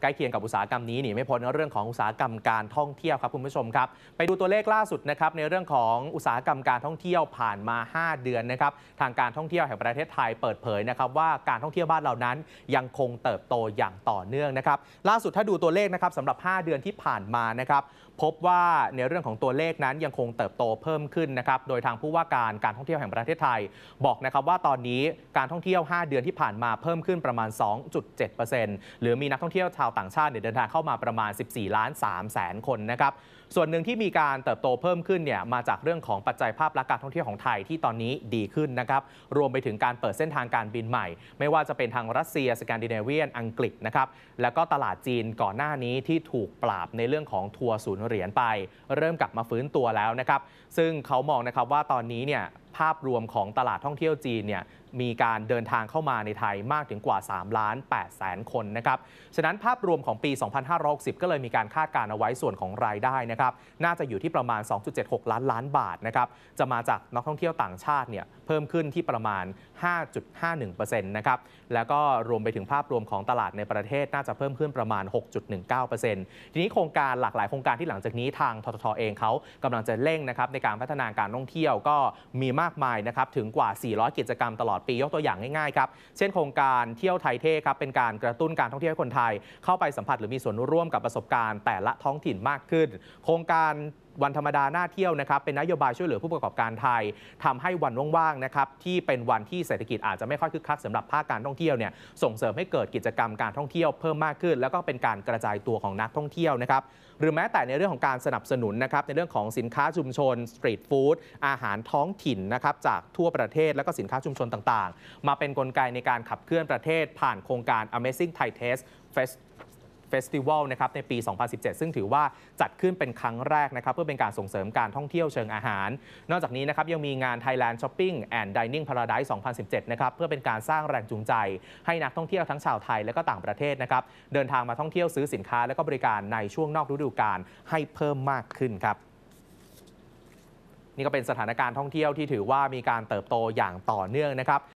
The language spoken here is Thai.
ใกล้เคียงกับอุตสาหกรรมนี้หนีไม่พ้นเรื่องของอุตสาหกรรมการท่องเที่ยวครับคุณผู้ชมครับไปดูตัวเลขล่าสุดนะครับในเรื่องของอุตสาหกรรมการท่องเที่ยวผ่านมา 5 เดือนนะครับทางการท่องเที่ยวแห่งประเทศไทยเปิดเผยนะครับว่าการท่องเที่ยวบ้านเรานั้นยังคงเติบโตอย่างต่อเนื่องนะครับล่าสุดถ้าดูตัวเลขนะครับสำหรับ 5 เดือนที่ผ่านมานะครับพบว่าในเรื่องของตัวเลขนั้นยังคงเติบโตเพิ่มขึ้นนะครับโดยทางผู้ว่าการการท่องเที่ยวแห่งประเทศไทยบอกนะครับว่าตอนนี้การท่องเที่ยว 5 เดือนที่ผ่านมาเพิ่มขึ้นประมาณ 2.7%หรือมีนักท่องเที่ยวชาวาวต่างชาติเนี่ยเดินทางเข้ามาประมาณ 14ล้าน3แสนคนนะครับ ส่วนหนึ่งที่มีการเติบโตเพิ่มขึ้นเนี่ยมาจากเรื่องของปัจจัยภาพลักษณ์การท่องเที่ยวของไทยที่ตอนนี้ดีขึ้นนะครับ รวมไปถึงการเปิดเส้นทางการบินใหม่ ไม่ว่าจะเป็นทางรัสเซียสแกนดิเนเวียนอังกฤษนะครับแล้วก็ตลาดจีนก่อนหน้านี้ที่ถูกปราบในเรื่องของทัวร์ศูนย์เหรียญไป เริ่มกลับมาฟื้นตัวแล้วนะครับ ซึ่งเขามองนะครับว่าตอนนี้เนี่ยภาพรวมของตลาดท่องเที่ยวจีนเนี่ย มีการเดินทางเข้ามาในไทยมากถึงกว่า 3 ล้าน8แสนคนนะครับ ฉะนั้นภาพรวมของปี 2560 ก็เลยมีการคาดการ เอาไว้ส่วนของรายได้นะครับ น่าจะอยู่ที่ประมาณ 2.76 ล้านล้านบาทนะครับจะมาจากนักท่องเที่ยวต่างชาติเนี่ยเพิ่มขึ้นที่ประมาณ 5.51%นะครับ แล้วก็รวมไปถึงภาพรวมของตลาดในประเทศ น่าจะเพิ่มขึ้นประมาณ6.19%ทีนี้โครงการหลากหลายโครงการที่หลังจากนี้ทางททเองเขากำลังจะเร่งนะครับในการพัฒนาการท่องเที่ยวก็มีมากากมายนะครับ ถึงกว่า 400 กิจกรรมตลอดปียกตัวอย่างง่าย ๆ ครับ เช่นโครงการเที่ยวไทยเท่ครับ เป็นการกระตุ้นการท่องเที่ยวให้คนไทย เข้าไปสัมผัสหรือมีส่วนร่วมกับประสบการณ์แต่ละท้องถิ่นมากขึ้นโครงการวันธรรมดาหน้าเที่ยวนะครับ เป็นนโยบายช่วยเหลือผู้ประกอบการไทย ทำให้วันว่างๆนะครับที่เป็นวันที่เศรษฐกิจอาจจะไม่ค่อยคึกคักสำหรับภาคการท่องเที่ยวเนี่ยส่งเสริมให้เกิดกิจกรรมการท่องเที่ยวเพิ่มมากขึ้น แล้วก็เป็นการกระจายตัวของนักท่องเที่ยวนะครับหรือแม้แต่ในเรื่องของการสนับสนุนนะครับในเรื่องของสินค้าชุมชนสตรีทฟู้ดอาหารท้องถิ่นนะครับจากทั่วประเทศแล้วก็สินค้าชุมชนต่างๆ มาเป็นนกลไกในการขับเคลื่อนประเทศ ผ่านโครงการ Amazing Thai Taste Fest เฟสติวัลนะครับ ในปี 2017 ซึ่งถือว่าจัดขึ้นเป็นครั้งแรกนะครับ เพื่อเป็นการส่งเสริมการท่องเที่ยวเชิงอาหาร นอกจากนี้นะครับยังมีงาน Thailand Shopping and Dining Paradise 2017 นะครับ เพื่อเป็นการสร้างแรงจูงใจ ให้นักท่องเที่ยวทั้งชาวไทย และก็ต่างประเทศนะครับ เดินทางมาท่องเที่ยวซื้อสินค้าและก็บริการในช่วงนอกฤดูกาลให้เพิ่มมากขึ้นครับนี่ก็เป็นสถานการณ์ท่องเที่ยวที่ถือว่ามีการเติบโตอย่างต่อเนื่องนะครับ